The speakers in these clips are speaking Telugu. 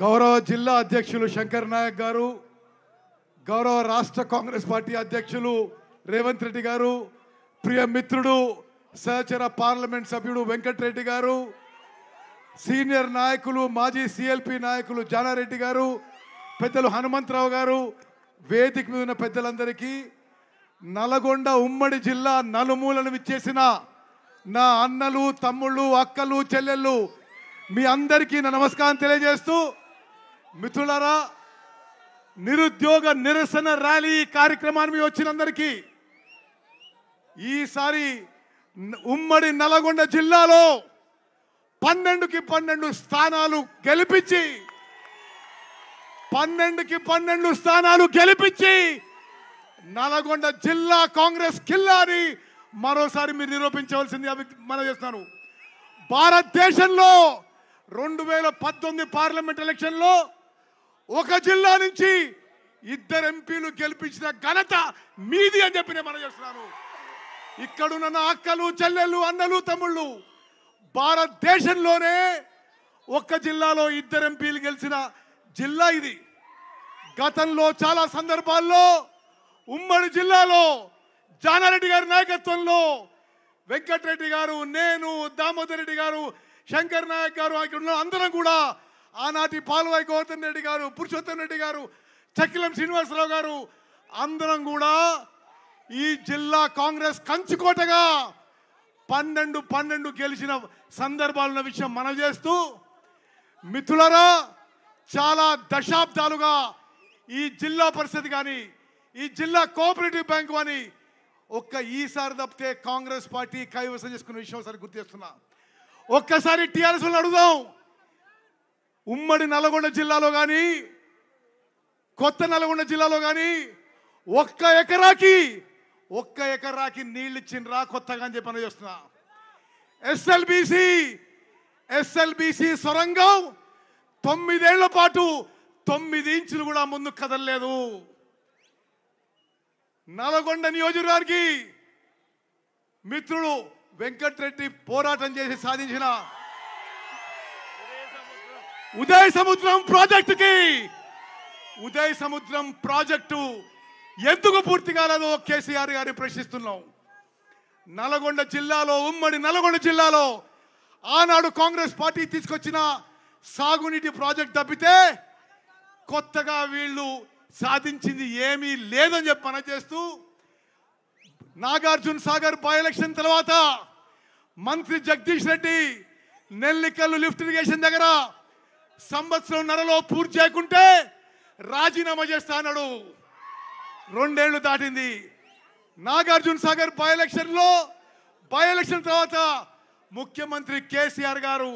గౌరవ జిల్లా అధ్యక్షులు శంకర్ నాయక్ గారు గౌరవ రాష్ట్ర కాంగ్రెస్ పార్టీ అధ్యక్షులు రేవంత్ రెడ్డి గారు ప్రియ మిత్రుడు సహచర పార్లమెంట్ సభ్యుడు వెంకటరెడ్డి గారు సీనియర్ నాయకులు మాజీ సిఎల్పి నాయకులు జానారెడ్డి గారు పెద్దలు హనుమంతరావు గారు వేదిక మీద ఉన్న పెద్దలందరికీ నల్గొండ ఉమ్మడి జిల్లా నలుమూలను విచ్చేసిన నా అన్నలు తమ్ముళ్ళు అక్కలు చెల్లెళ్ళు మీ అందరికీ నా నమస్కారం తెలియజేస్తూ మిత్రులరా నిరుద్యోగ నిరసన ర్యాలీ కార్యక్రమానికి వచ్చినందరికీ ఈసారి ఉమ్మడి నల్గొండ జిల్లాలో పన్నెండుకి పన్నెండు స్థానాలు గెలిపించి పన్నెండుకి పన్నెండు స్థానాలు గెలిపించి నల్గొండ జిల్లా కాంగ్రెస్ కిల్లాని మరోసారి మీరు నిరూపించవలసింది మనం చేస్తాను భారతదేశంలో రెండు వేల పద్దెనిమిది పార్లమెంట్ ఎలక్షన్లో ఒక జిల్లా నుంచి ఇద్దరు ఎంపీలు గెలిపించిన ఘనత మీది అని చెప్పి నేను మనం చేస్తున్నాను ఇక్కడున్న నా అక్కలు చెల్లెళ్ళు అన్నలు తమ్ముళ్ళు భారతదేశంలోనే ఒక్క జిల్లాలో ఇద్దరు ఎంపీలు గెలిచిన జిల్లా ఇది గతంలో చాలా సందర్భాల్లో ఉమ్మడి జిల్లాలో జానారెడ్డి గారి నాయకత్వంలో వెంకటరెడ్డి గారు నేను దామోదర్ రెడ్డి గారు శంకర్ నాయక్ గారు అక్కడ ఉన్న అందరం కూడా ఆనాటి పాలువాయి గౌతమ్ రెడ్డి గారు పురుషోత్తం రెడ్డి గారు చకిలం శ్రీనివాసరావు గారు అందరం కూడా ఈ జిల్లా కాంగ్రెస్ కంచుకోటగా పన్నెండు పన్నెండు గెలిచిన సందర్భాలున్న విషయం మనం చేస్తూ మిథులరా చాలా దశాబ్దాలుగా ఈ జిల్లా పరిషత్ కానీ ఈ జిల్లా కోఆపరేటివ్ బ్యాంక్ అని ఒక్క ఈసారి తప్పితే కాంగ్రెస్ పార్టీ కైవసం చేసుకున్న విషయం ఒకసారి గుర్తు చేస్తున్నా ఒక్కసారి టీఆర్ఎస్ వాళ్ళు అడుగుదాం ఉమ్మడి నల్గొండ జిల్లాలో కానీ కొత్త నల్గొండ జిల్లాలో కానీ ఒక్క ఎకరాకి ఒక్క ఎకరాకి నీళ్ళు ఇచ్చిండ్రా కొత్తగా అని చెప్పి చేస్తున్నా ఎస్ఎల్బిసి ఎస్ఎల్బిసి సొరంగం తొమ్మిదేళ్ల పాటు తొమ్మిది ఇంచులు కూడా ముందు కదలలేదు నల్గొండ నియోజకవర్గి మిత్రుడు వెంకట్రెడ్డి పోరాటం చేసి సాధించిన ఉదయ సముద్రం ప్రాజెక్టుకి ఉదయ సముద్రం ప్రాజెక్టు ఎందుకు పూర్తి కాలేదో కేసీఆర్ గారి ప్రశ్నిస్తున్నాం నల్గొండ జిల్లాలో ఉమ్మడి నల్గొండ జిల్లాలో ఆనాడు కాంగ్రెస్ పార్టీ తీసుకొచ్చిన సాగునీటి ప్రాజెక్ట్ తప్పితే కొత్తగా వీళ్ళు సాధించింది ఏమీ లేదని చెప్పి పనిచేస్తూ నాగార్జున సాగర్ బై ఎలక్షన్ తర్వాత మంత్రి జగదీష్ రెడ్డి నెల్లికల్లు లిఫ్ట్ ఇరిగేషన్ దగ్గర సంవత్సరం నరలో పూర్తి చేయకుంటే రాజీనామా చేస్తా అన్నాడు రెండేళ్లు దాటింది నాగార్జున సాగర్ బై లో బై ఎలక్షన్ తర్వాత ముఖ్యమంత్రి కేసీఆర్ గారు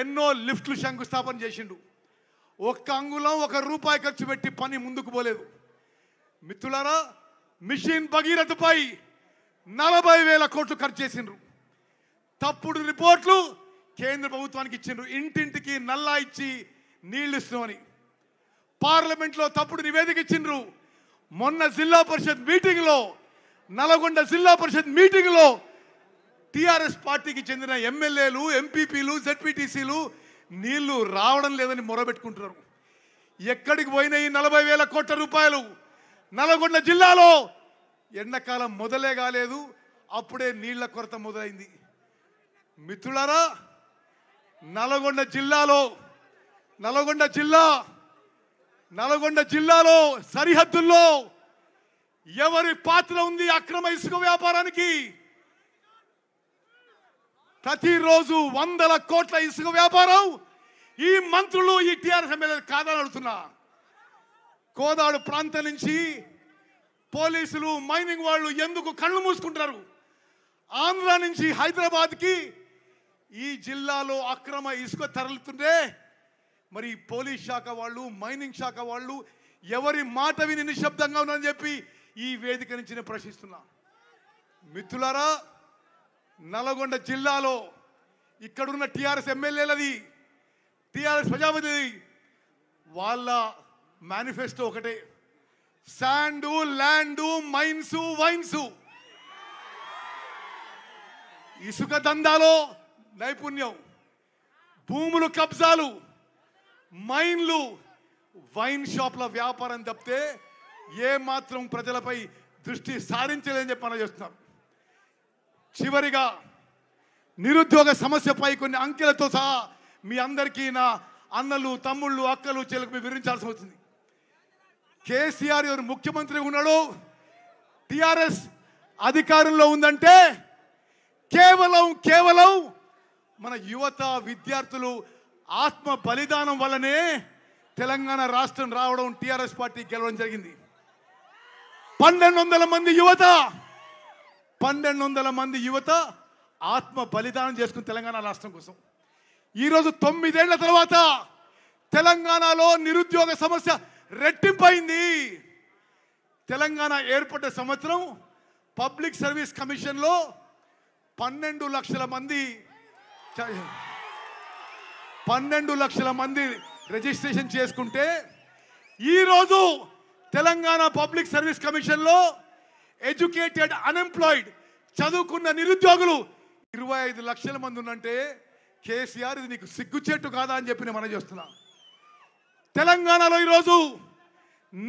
ఎన్నో లిఫ్ట్లు శంకుస్థాపన చేసిండు ఒక్క అంగుళం ఒక రూపాయి ఖర్చు పెట్టి పని ముందుకు పోలేదు మిత్రులారా మిషన్ భగీరథపై నలభై వేల కోట్లు ఖర్చు చేసిండ్రు తప్పుడు రిపోర్ట్లు కేంద్ర ప్రభుత్వానికి ఇచ్చిండ్రు ఇంటింటికి నల్లా ఇచ్చి నీళ్లు ఇస్తున్నామని పార్లమెంట్లో తప్పుడు నివేదిక ఇచ్చిండ్రు మొన్న జిల్లా పరిషత్ మీటింగ్లో నల్గొండ జిల్లా పరిషత్ మీటింగ్లో టీఆర్ఎస్ పార్టీకి చెందిన ఎమ్మెల్యేలు ఎంపీపీలు జడ్పీటీసీలు నీళ్లు రావడం లేదని మొరబెట్టుకుంటున్నారు ఎక్కడికి ఈ నలభై వేల కోట్ల రూపాయలు నల్గొండ జిల్లాలో ఎండాకాలం మొదలే కాలేదు అప్పుడే నీళ్ల కొరత మొదలైంది మిత్రులారా నల్గొండ జిల్లాలో నల్గొండ జిల్లా నల్గొండ జిల్లాలో సరిహద్దుల్లో ఎవరి పాత్ర ఉంది అక్రమ ఇసుక వ్యాపారానికి ప్రతిరోజు వందల కోట్ల ఇసుక వ్యాపారం ఈ మంత్రులు ఈ టీఆర్ఎస్ ఎమ్మెల్యే కాదనడుతున్నా కోదాడు ప్రాంతం నుంచి పోలీసులు మైనింగ్ వాళ్ళు ఎందుకు కళ్ళు మూసుకుంటారు ఆంధ్ర నుంచి హైదరాబాద్కి ఈ జిల్లాలో అక్రమ ఇసుక తరలుతుంటే మరి పోలీస్ శాఖ వాళ్ళు మైనింగ్ శాఖ వాళ్ళు ఎవరి మాట విని నిశ్శబ్దంగా ఉన్నారని చెప్పి ఈ వేదిక నుంచి నేను ప్రశ్నిస్తున్నా మిత్రులారా నల్గొండ జిల్లాలో ఇక్కడున్న టీఆర్ఎస్ ఎమ్మెల్యేలది టీఆర్ఎస్ ప్రజాపతి వాళ్ళ మేనిఫెస్టో ఒకటే శాండు ల్యాండు మైన్సు వైన్సు ఇసుక దందాలో నైపుణ్యం భూములు కబ్జాలు మైన్లు వైన్ షాప్ల వ్యాపారం తప్పితే ఏ మాత్రం ప్రజలపై దృష్టి సారించలేదని చెప్పి మనం చేస్తున్నారు చివరిగా నిరుద్యోగ సమస్యపై కొన్ని అంకెలతో సహా మీ అందరికీ నా అన్నలు తమ్ముళ్ళు అక్కలు చెల్లకు మీరు వివరించాల్సి వస్తుంది కేసీఆర్ ఎవరు ముఖ్యమంత్రి ఉన్నాడు టిఆర్ఎస్ అధికారంలో ఉందంటే కేవలం కేవలం మన యువత విద్యార్థులు ఆత్మ బలిదానం వల్లనే తెలంగాణ రాష్ట్రం రావడం టీఆర్ఎస్ పార్టీ గెలవడం జరిగింది పన్నెండు వందల మంది యువత పన్నెండు వందల మంది యువత ఆత్మ బలిదానం చేసుకుని తెలంగాణ రాష్ట్రం కోసం ఈరోజు తొమ్మిదేళ్ల తర్వాత తెలంగాణలో నిరుద్యోగ సమస్య రెట్టింపైంది తెలంగాణ ఏర్పడ్డ సంవత్సరం పబ్లిక్ సర్వీస్ కమిషన్లో పన్నెండు లక్షల మంది పన్నెండు లక్షల మంది రిజిస్ట్రేషన్ చేసుకుంటే ఈరోజు తెలంగాణ పబ్లిక్ సర్వీస్ కమిషన్లో ఎడ్యుకేటెడ్ అన్ఎంప్లాయిడ్ చదువుకున్న నిరుద్యోగులు ఇరవై ఐదు లక్షల మంది ఉన్నంటే కేసీఆర్ ఇది నీకు సిగ్గుచేట్టు కాదా అని చెప్పి నేను మనం చేస్తున్నా తెలంగాణలో ఈరోజు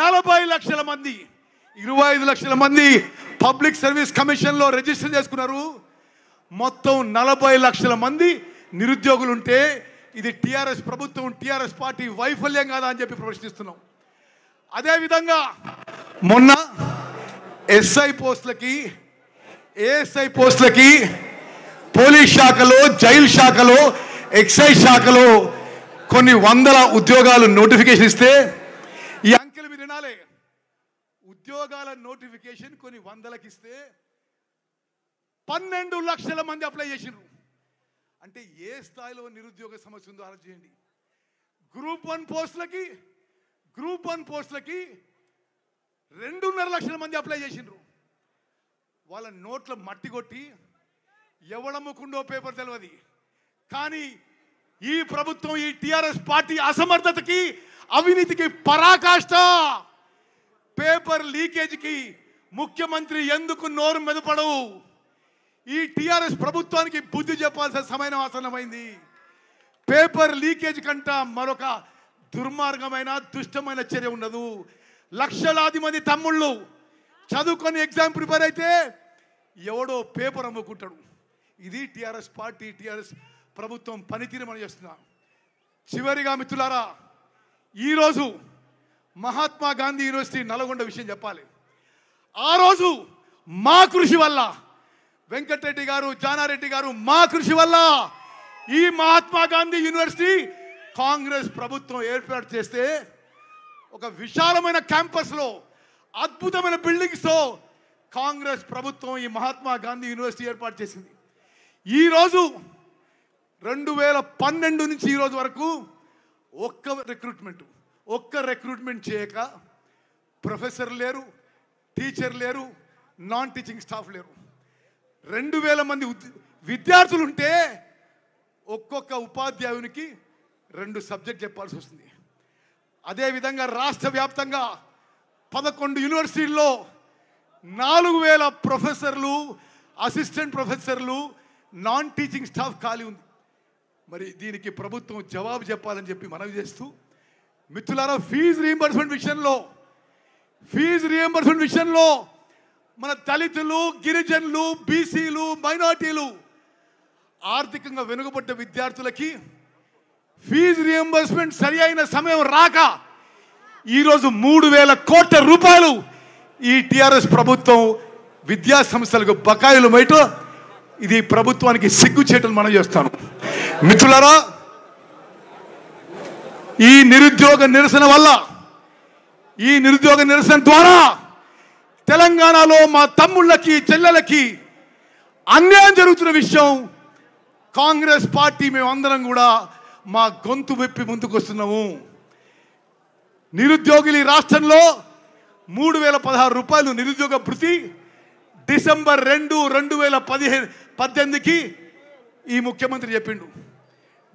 నలభై లక్షల మంది ఇరవై ఐదు లక్షల మంది పబ్లిక్ సర్వీస్ కమిషన్లో రిజిస్టర్ చేసుకున్నారు మొత్తం నలభై లక్షల మంది నిరుద్యోగులు ఉంటే ఇది టీఆర్ఎస్ ప్రభుత్వం టీఆర్ఎస్ పార్టీ వైఫల్యం కాదా అని చెప్పి ప్రశ్నిస్తున్నాం అదేవిధంగా మొన్న ఎస్ఐ పోస్టులకి ఏఎస్ఐ పోస్టులకి పోలీస్ శాఖలో జైలు శాఖలో ఎక్సైజ్ శాఖలో కొన్ని వందల ఉద్యోగాలు నోటిఫికేషన్ ఇస్తే ఈ అంకెలు మీరు వినాలి ఉద్యోగాల నోటిఫికేషన్ కొన్ని వందలకి ఇస్తే పన్నెండు లక్షల మంది అప్లై చేసినారు అంటే ఏ స్థాయిలో నిరుద్యోగ సమస్య ఉందో ఆలోచన చేయండి గ్రూప్ వన్ పోస్టులకి గ్రూప్ వన్ పోస్టులకి రెండున్నర లక్షల మంది అప్లై చేసిండ్రు వాళ్ళ నోట్ల మట్టి కొట్టి ఎవడమ్ముకుండో పేపర్ తెలియదు కానీ ఈ ప్రభుత్వం ఈ టిఆర్ఎస్ పార్టీ అసమర్థతకి అవినీతికి పరాకాష్ట పేపర్ లీకేజ్కి ముఖ్యమంత్రి ఎందుకు నోరు మెదపడవు ఈ టీఆర్ఎస్ ప్రభుత్వానికి బుద్ధి చెప్పాల్సిన సమయం ఆసన్నమైంది పేపర్ లీకేజ్ కంట మరొక దుర్మార్గమైన దుష్టమైన చర్య ఉండదు లక్షలాది మంది తమ్ముళ్ళు చదువుకొని ఎగ్జామ్ ప్రిపేర్ అయితే ఎవడో పేపర్ అమ్ముకుంటాడు ఇది టీఆర్ఎస్ పార్టీ టీఆర్ఎస్ ప్రభుత్వం పనితీరు మనం చేస్తున్నాం చివరిగా మిత్రులారా ఈరోజు మహాత్మా గాంధీ యూనివర్సిటీ నల్గొండ విషయం చెప్పాలి ఆ రోజు మా కృషి వల్ల వెంకటరెడ్డి గారు జానారెడ్డి గారు మా కృషి వల్ల ఈ మహాత్మా గాంధీ యూనివర్సిటీ కాంగ్రెస్ ప్రభుత్వం ఏర్పాటు చేస్తే ఒక విశాలమైన క్యాంపస్లో అద్భుతమైన బిల్డింగ్స్తో కాంగ్రెస్ ప్రభుత్వం ఈ మహాత్మా గాంధీ యూనివర్సిటీ ఏర్పాటు చేసింది ఈరోజు రెండు వేల పన్నెండు నుంచి ఈరోజు వరకు ఒక్క రిక్రూట్మెంట్ ఒక్క రిక్రూట్మెంట్ చేయక ప్రొఫెసర్ లేరు టీచర్ లేరు నాన్ టీచింగ్ స్టాఫ్ లేరు రెండు వేల మంది విద్యార్థులు ఉంటే ఒక్కొక్క ఉపాధ్యాయునికి రెండు సబ్జెక్ట్ చెప్పాల్సి వస్తుంది అదేవిధంగా రాష్ట్ర వ్యాప్తంగా పదకొండు యూనివర్సిటీల్లో నాలుగు వేల ప్రొఫెసర్లు అసిస్టెంట్ ప్రొఫెసర్లు నాన్ టీచింగ్ స్టాఫ్ ఖాళీ ఉంది మరి దీనికి ప్రభుత్వం జవాబు చెప్పాలని చెప్పి మనవి చేస్తూ మిత్రులారా ఫీజు రీఎంబర్స్మెంట్ విషయంలో ఫీజు రీఎంబర్స్మెంట్ విషయంలో మన దళితులు గిరిజనులు బీసీలు మైనార్టీలు ఆర్థికంగా వెనుకబడ్డ విద్యార్థులకి ఫీజు రియంబర్స్మెంట్ సరి అయిన సమయం రాక ఈరోజు మూడు వేల కోట్ల రూపాయలు ఈ టిఆర్ఎస్ ప్రభుత్వం విద్యా సంస్థలకు బకాయిలు బయట ఇది ప్రభుత్వానికి చేయటం మనం చేస్తాను మిత్రులారా ఈ నిరుద్యోగ నిరసన వల్ల ఈ నిరుద్యోగ నిరసన ద్వారా తెలంగాణలో మా తమ్ముళ్ళకి చెల్లెలకి అన్యాయం జరుగుతున్న విషయం కాంగ్రెస్ పార్టీ మేమందరం కూడా మా గొంతు వెప్పి ముందుకొస్తున్నాము నిరుద్యోగులు ఈ రాష్ట్రంలో మూడు వేల పదహారు రూపాయలు నిరుద్యోగ భృతి డిసెంబర్ రెండు రెండు వేల పదిహేను పద్దెనిమిదికి ఈ ముఖ్యమంత్రి చెప్పిండు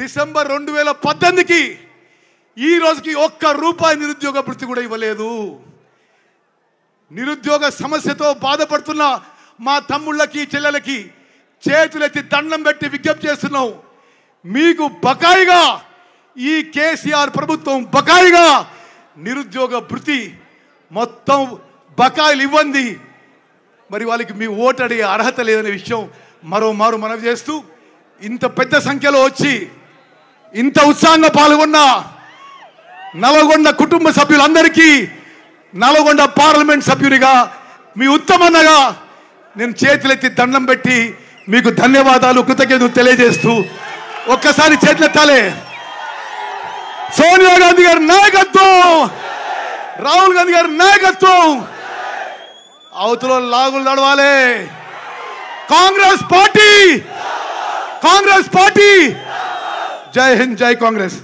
డిసెంబర్ రెండు వేల పద్దెనిమిదికి ఈ రోజుకి ఒక్క రూపాయి నిరుద్యోగ భృతి కూడా ఇవ్వలేదు నిరుద్యోగ సమస్యతో బాధపడుతున్న మా తమ్ముళ్ళకి చెల్లెలకి చేతులెత్తి దండం పెట్టి విజ్ఞప్తి చేస్తున్నాం మీకు బకాయిగా ఈ కేసీఆర్ ప్రభుత్వం బకాయిగా నిరుద్యోగ భృతి మొత్తం బకాయిలు ఇవ్వండి మరి వాళ్ళకి మీ ఓటడి అర్హత లేదనే విషయం మరోమారు మనవి చేస్తూ ఇంత పెద్ద సంఖ్యలో వచ్చి ఇంత ఉత్సాహంగా పాల్గొన్న నల్గొండ కుటుంబ సభ్యులందరికీ నల్గొండ పార్లమెంట్ సభ్యునిగా మీ ఉత్తమన్నగా నేను చేతులెత్తి దండం పెట్టి మీకు ధన్యవాదాలు కృతజ్ఞతలు తెలియజేస్తూ ఒక్కసారి చేతులెత్తాలే సోనియా గాంధీ గారి నాయకత్వం రాహుల్ గాంధీ గారి నాయకత్వం అవతల లాగులు నడవాలి కాంగ్రెస్ పార్టీ కాంగ్రెస్ పార్టీ జై హింద్ జై కాంగ్రెస్